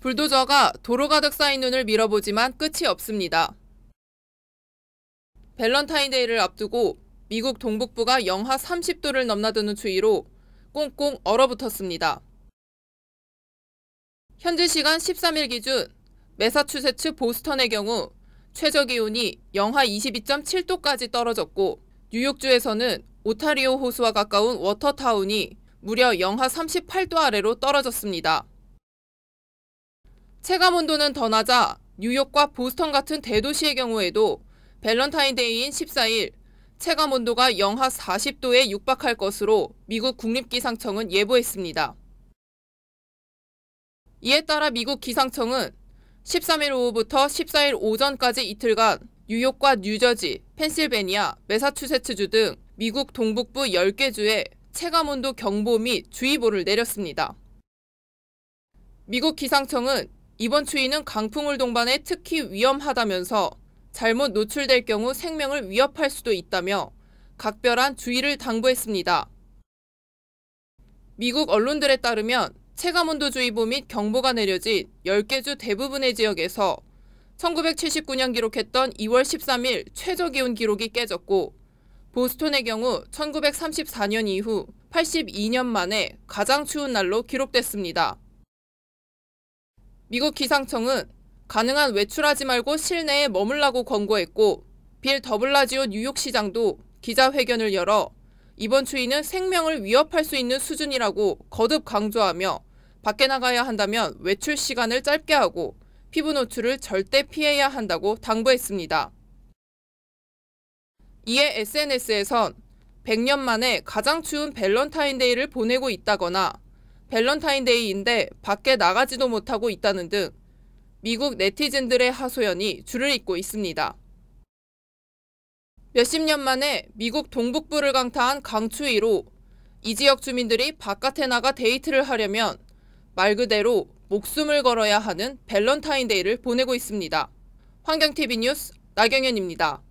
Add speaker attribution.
Speaker 1: 불도저가 도로 가득 쌓인 눈을 밀어보지만 끝이 없습니다. 밸런타인데이를 앞두고 미국 동북부가 영하 30도를 넘나드는 추위로 꽁꽁 얼어붙었습니다. 현지 시간 13일 기준 메사추세츠 보스턴의 경우 최저기온이 영하 22.7도까지 떨어졌고 뉴욕주에서는 오타리오 호수와 가까운 워터타운이 무려 영하 38도 아래로 떨어졌습니다. 체감 온도는 더 낮아 뉴욕과 보스턴 같은 대도시의 경우에도 밸런타인데이인 14일 체감 온도가 영하 40도에 육박할 것으로 미국 국립기상청은 예보했습니다. 이에 따라 미국 기상청은 13일 오후부터 14일 오전까지 이틀간 뉴욕과 뉴저지, 펜실베니아, 메사추세츠주 등 미국 동북부 10개 주에 체감온도 경보 및 주의보를 내렸습니다. 미국 기상청은 이번 추위는 강풍을 동반해 특히 위험하다면서 잘못 노출될 경우 생명을 위협할 수도 있다며 각별한 주의를 당부했습니다. 미국 언론들에 따르면 체감온도주의보 및 경보가 내려진 10개 주 대부분의 지역에서 1979년 기록했던 2월 13일 최저 기온 기록이 깨졌고 보스톤의 경우 1934년 이후 82년 만에 가장 추운 날로 기록됐습니다. 미국 기상청은 가능한 외출하지 말고 실내에 머물라고 권고했고 빌 더블라지오 뉴욕시장도 기자회견을 열어 이번 추위는 생명을 위협할 수 있는 수준이라고 거듭 강조하며 밖에 나가야 한다면 외출 시간을 짧게 하고 피부 노출을 절대 피해야 한다고 당부했습니다. 이에 SNS에선 100년 만에 가장 추운 밸런타인데이를 보내고 있다거나 밸런타인데이인데 밖에 나가지도 못하고 있다는 등 미국 네티즌들의 하소연이 줄을 잇고 있습니다. 몇십 년 만에 미국 동북부를 강타한 강추위로 이 지역 주민들이 바깥에 나가 데이트를 하려면 말 그대로 목숨을 걸어야 하는 밸런타인데이를 보내고 있습니다. 환경TV 뉴스 나경현입니다.